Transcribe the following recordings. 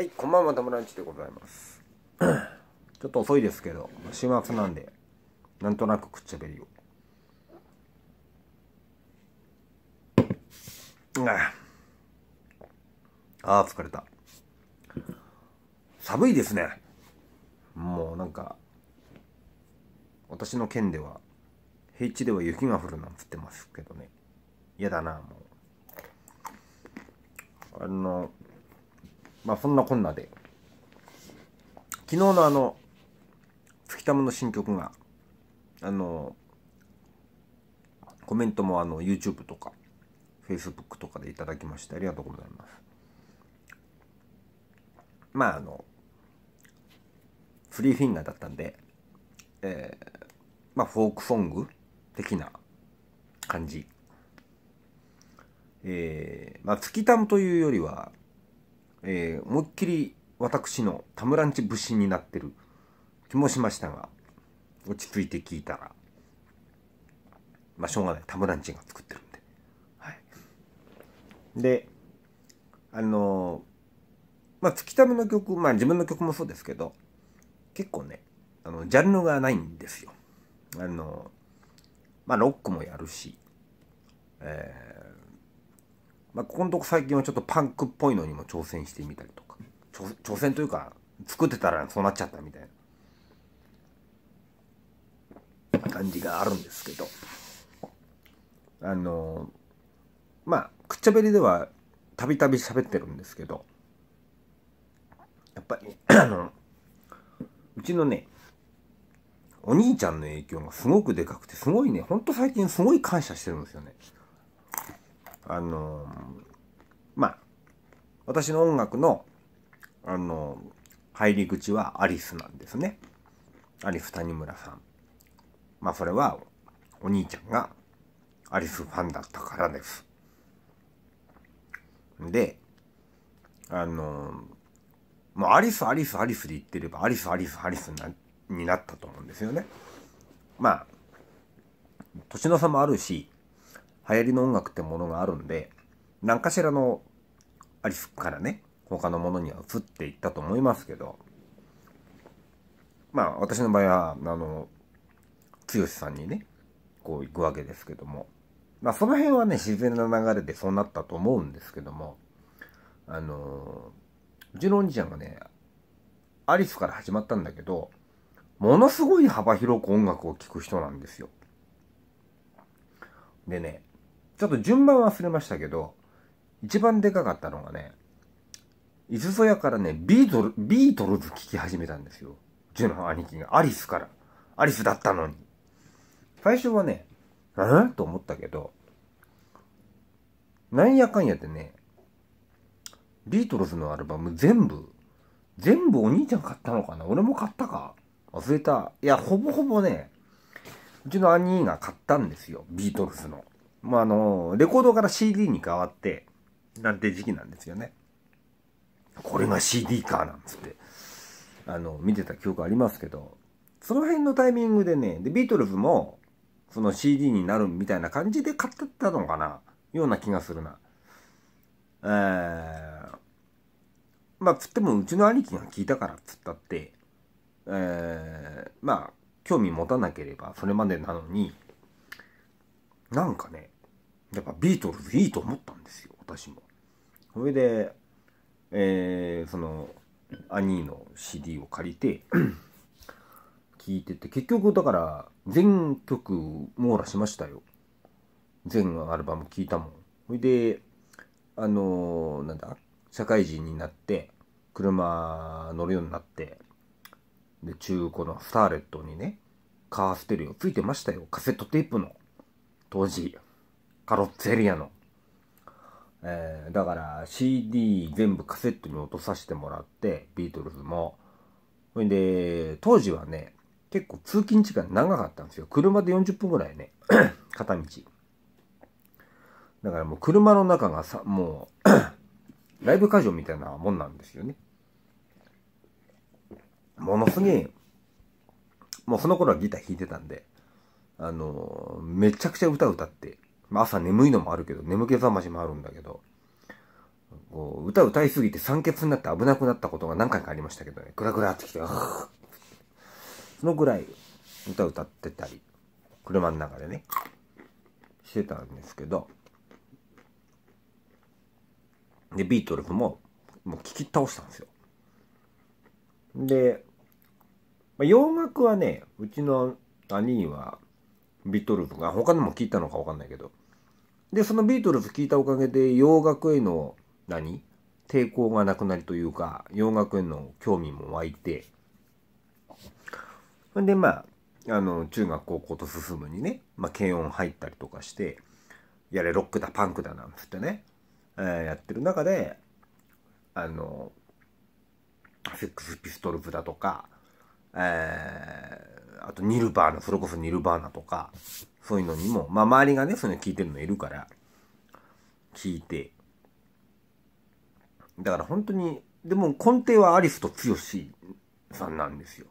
はい、こんばんは、たむらんちでございます。ちょっと遅いですけど、週末なんで、なんとなくくっちゃべりを。ああ、疲れた。寒いですね。もうなんか、私の県では、平地では雪が降るなんつってますけどね。嫌だな、もう。あの、まあそんなこんなで、昨日のあの、月玉の新曲が、あの、コメントもあの YouTube とか Facebook とかでいただきましてありがとうございます。まああの、フリーフィンガーだったんで、えー、まあフォークソング的な感じ。えー、まあ月玉というよりは、えー、思いっきり私のタムランチち節になってる気もしましたが、落ち着いて聞いたら、まあ、しょうがない。タムランチが作ってるんで。はい。で、あのー、まあ、月ための曲、まあ、自分の曲もそうですけど、結構ね、あの、ジャンルがないんですよ。あのー、まあ、ロックもやるし、えまあ、ここのとこ最近はちょっとパンクっぽいのにも挑戦してみたりとか挑戦というか作ってたらそうなっちゃったみたいな感じがあるんですけどあのまあくっちゃべりではたびたび喋ってるんですけどやっぱり あのうちのねお兄ちゃんの影響がすごくでかくてすごいねほんと最近すごい感謝してるんですよね。あのまあ私の音楽のあの入り口はアリスなんですね。アリス谷村さん。まあそれはお兄ちゃんがアリスファンだったからです。で、あの、もうアリスアリスアリスで言ってればアリスアリスアリスになったと思うんですよね。まあ、年の差もあるし、流行りの音楽ってものがあるんで、何かしらのアリスからね、他のものには移っていったと思いますけど、まあ私の場合は、あの、剛さんにね、こう行くわけですけども、まあその辺はね、自然な流れでそうなったと思うんですけども、あの、うちのお兄ちゃんがね、アリスから始まったんだけど、ものすごい幅広く音楽を聴く人なんですよ。でね、ちょっと順番忘れましたけど、一番でかかったのがね、いつそやからね、ビートル、ビートルズ聴き始めたんですよ。ジュの兄貴が、アリスから。アリスだったのに。最初はね、うんと思ったけど、なんやかんやってね、ビートルズのアルバム全部、全部お兄ちゃん買ったのかな俺も買ったか忘れた。いや、ほぼほぼね、うちの兄が買ったんですよ。ビートルズの。まあ、あの、レコードから CD に変わって、なんて時期なんですよね。これが CD か、なんつって、あの、見てた記憶ありますけど、その辺のタイミングでね、で、ビートルズも、その CD になるみたいな感じで買ってたのかな、ような気がするな。えー、まあ、つってもうちの兄貴が聞いたからつったって、えー、まあ、興味持たなければそれまでなのに、なんかね、やっぱビートルズいいと思ったんですよ、私も。それで、えー、その、兄の CD を借りて、聞いてて、結局だから、全曲網羅しましたよ。全アルバム聴いたもん。ほいで、あのー、なんだ、社会人になって、車乗るようになって、で、中古のスターレットにね、カーステレオついてましたよ。カセットテープの。当時、カロッツェリアの。えー、だから CD 全部カセットに落とさせてもらって、ビートルズも。ほいで、当時はね、結構通勤時間長かったんですよ。車で40分ぐらいね、片道。だからもう車の中がさ、もう ライブ会場みたいなもんなんですよね。ものすげえ、もうその頃はギター弾いてたんで、あの、めちゃくちゃ歌歌って、まあ、朝眠いのもあるけど、眠気覚ましもあるんだけど、こう歌歌いすぎて酸欠になって危なくなったことが何回かありましたけどね、グラグラってきて、そのぐらい歌歌ってたり、車の中でね、してたんですけど、で、ビートルズも、もう聞き倒したんですよ。で、まあ、洋楽はね、うちの兄は、ビートルズが、他のも聞いたのかわかんないけど。で、そのビートルズ聞いたおかげで、洋楽への何、抵抗がなくなりというか、洋楽への興味も湧いて、ほんで、まあ、あの、中学高校と進むにね、まあ、検温入ったりとかして、やれ、ロックだ、パンクだ、なんつってね、えー、やってる中で、あの、セックスピストルズだとか、えー、あとニルバーナ、それこそニルバーナとか、そういうのにも、まあ周りがね、そういうの聞いてるのいるから、聞いて。だから本当に、でも根底はアリスとしさんなんですよ。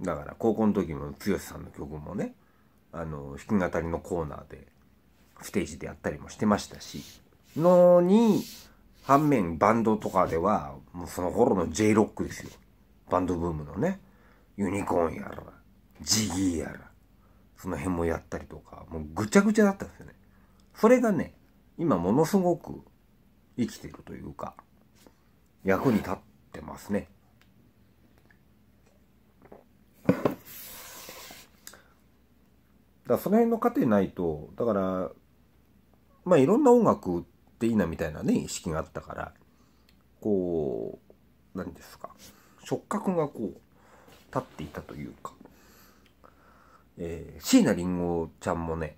だから高校の時も剛さんの曲もね、あの、弾き語りのコーナーで、ステージでやったりもしてましたし、のに、反面バンドとかでは、もうその頃の J ロックですよ。バンドブームのね。ユニコーンやら、ジギーやら、その辺もやったりとか、もうぐちゃぐちゃだったんですよね。それがね、今ものすごく生きてるというか、役に立ってますね。だその辺の過程ないと、だから、まあいろんな音楽っていいなみたいなね、意識があったから、こう、何ですか、触覚がこう、立っていたというか、えー、椎名林檎ちゃんもね、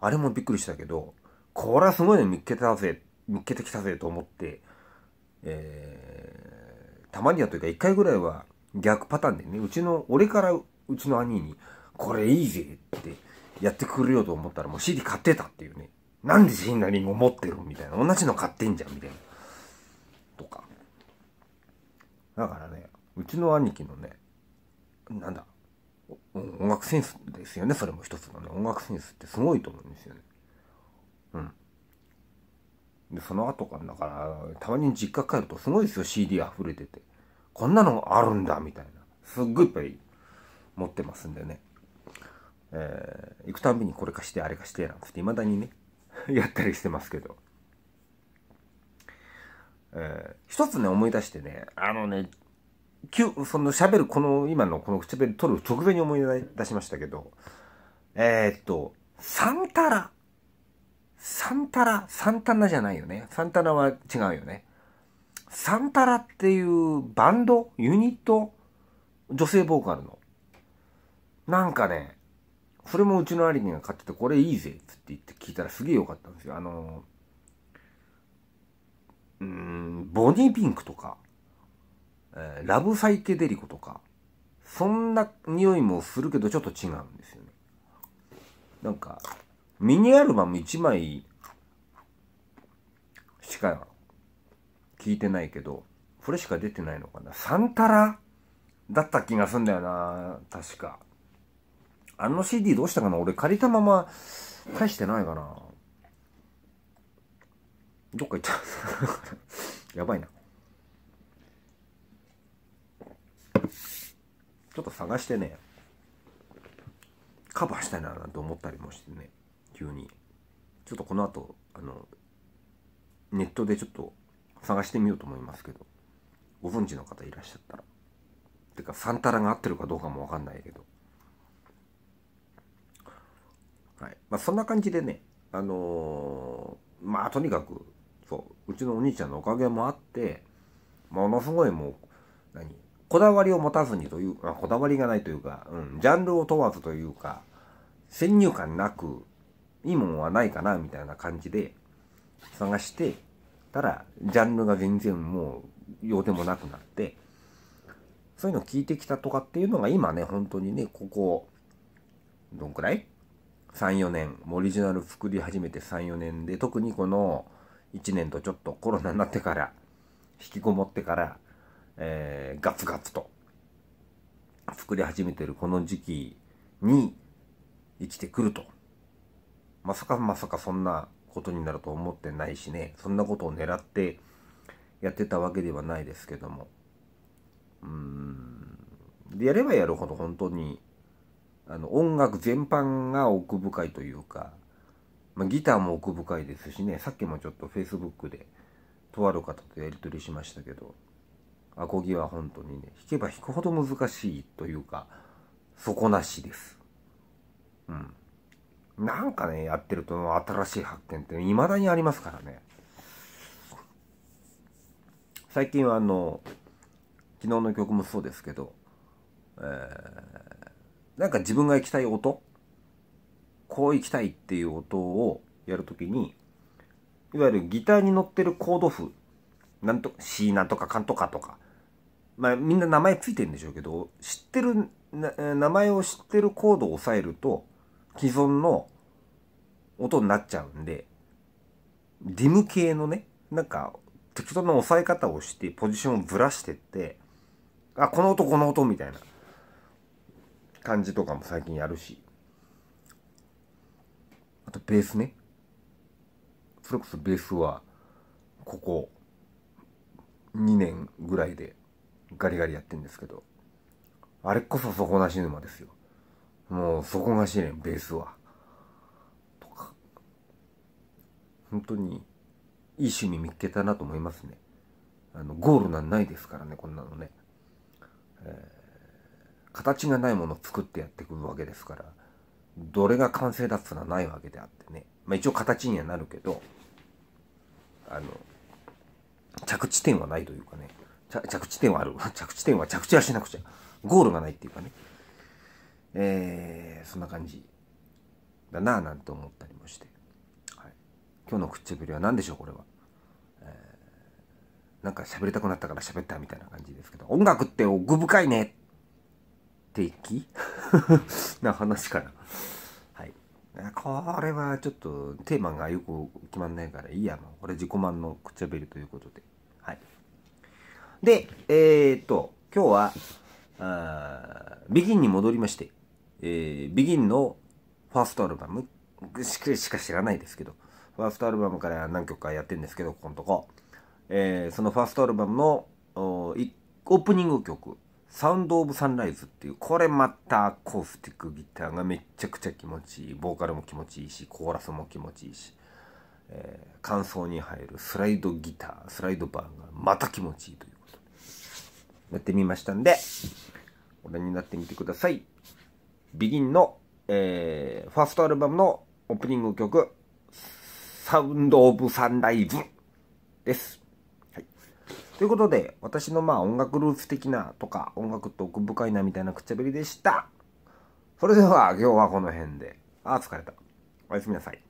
あれもびっくりしたけど、これはすごいの見っけたぜ、見っけてきたぜと思って、えー、たまにはというか一回ぐらいは逆パターンでね、うちの、俺からうちの兄に、これいいぜってやってくれようと思ったらもう CD 買ってたっていうね。なんで椎名林檎持ってるみたいな。同じの買ってんじゃんみたいな。とか。だからね、うちの兄貴のね、なんだ、音楽センスですよね、それも一つのね。音楽センスってすごいと思うんですよね。うん。で、その後から、だから、たまに実家帰るとすごいですよ、CD 溢れてて。こんなのあるんだ、みたいな。すっごいいっぱい持ってますんでね。えー、行くたんびにこれ貸して、あれ貸して、なんつって、未だにね、やったりしてますけど。えー、一つね、思い出してね、あのね、その喋る、この今のこの唇取る直前に思い出しましたけど、えー、っと、サンタラ。サンタラ、サンタナじゃないよね。サンタナは違うよね。サンタラっていうバンド、ユニット、女性ボーカルの。なんかね、それもうちのアリニが買ってて、これいいぜ、つって言って聞いたらすげえ良かったんですよ。あのー、うん、ボニーピンクとか。えー、ラブサイケデリコとか、そんな匂いもするけどちょっと違うんですよね。なんか、ミニアルバム1枚しか聞いてないけど、これしか出てないのかな。サンタラだった気がすんだよな、確か。あの CD どうしたかな俺借りたまま返してないかな。どっか行っちゃう。やばいな。ちょっと探してね、カバーしたいななんて思ったりもしてね、急に。ちょっとこの後、あの、ネットでちょっと探してみようと思いますけど、ご存知の方いらっしゃったら。てか、サンタラが合ってるかどうかもわかんないけど。はい。まあ、そんな感じでね、あのー、まあ、とにかく、そう、うちのお兄ちゃんのおかげもあって、ものすごいもう、何こだわりを持たずにというあ、こだわりがないというか、うん、ジャンルを問わずというか、先入観なく、いいものはないかな、みたいな感じで探してたら、ジャンルが全然もう、ようでもなくなって、そういうのを聞いてきたとかっていうのが今ね、本当にね、ここ、どんくらい ?3、4年、オリジナル作り始めて3、4年で、特にこの1年とちょっとコロナになってから、引きこもってから、えー、ガツガツと作り始めてるこの時期に生きてくると。まさかまさかそんなことになると思ってないしね、そんなことを狙ってやってたわけではないですけども。うん。で、やればやるほど本当に、あの、音楽全般が奥深いというか、まあ、ギターも奥深いですしね、さっきもちょっと Facebook でとある方とやり取りしましたけど、アコギは本当にね、弾けば弾くほど難しいというか、底なしです。うん。なんかね、やってると新しい発見っていまだにありますからね。最近はあの、昨日の曲もそうですけど、えー、なんか自分が行きたい音こう行きたいっていう音をやるときに、いわゆるギターに乗ってるコード譜なんと、C なんとかかんとかとか、まあみんな名前ついてるんでしょうけど、知ってる、名前を知ってるコードを押さえると、既存の音になっちゃうんで、ディム系のね、なんか適当な押さえ方をしてポジションをずらしてって、あ、この音この音みたいな感じとかも最近やるし。あとベースね。それこそベースは、ここ、2年ぐらいでガリガリやってんですけど、あれこそ底なし沼ですよ。もう底なしねん、ベースは。とか。本当に、いい趣味見っけたなと思いますね。あの、ゴールなんないですからね、こんなのね。えー、形がないものを作ってやってくるわけですから、どれが完成だっつうのはないわけであってね。まあ一応形にはなるけど、あの、着地点はないというかね。着地点はある。着地点は着地はしなくちゃ。ゴールがないっていうかね。えー、そんな感じだなぁなんて思ったりもして。はい、今日のくっちゃぶりは何でしょう、これは。えー、なんか喋りたくなったから喋ったみたいな感じですけど、音楽って奥深いねって気 な話かな。これはちょっとテーマがよく決まんないからいいやもうこれ自己満のくちゃべりということではいでえー、っと今日はあビギンに戻りまして、えー、ビギンのファーストアルバムしか知らないですけどファーストアルバムから何曲かやってんですけどここのとこ、えー、そのファーストアルバムのオープニング曲サウンド・オブ・サンライズっていう、これまたアコースティックギターがめっちゃくちゃ気持ちいい。ボーカルも気持ちいいし、コーラスも気持ちいいし、えー、感想に入るスライドギター、スライドバーがまた気持ちいいということで。やってみましたんで、ご覧になってみてください。ビギンの、えー、ファーストアルバムのオープニング曲、サウンド・オブ・サンライズです。ということで、私のまあ音楽ルーツ的なとか、音楽って奥深いなみたいなくちゃべりでした。それでは今日はこの辺で。あ、疲れた。おやすみなさい。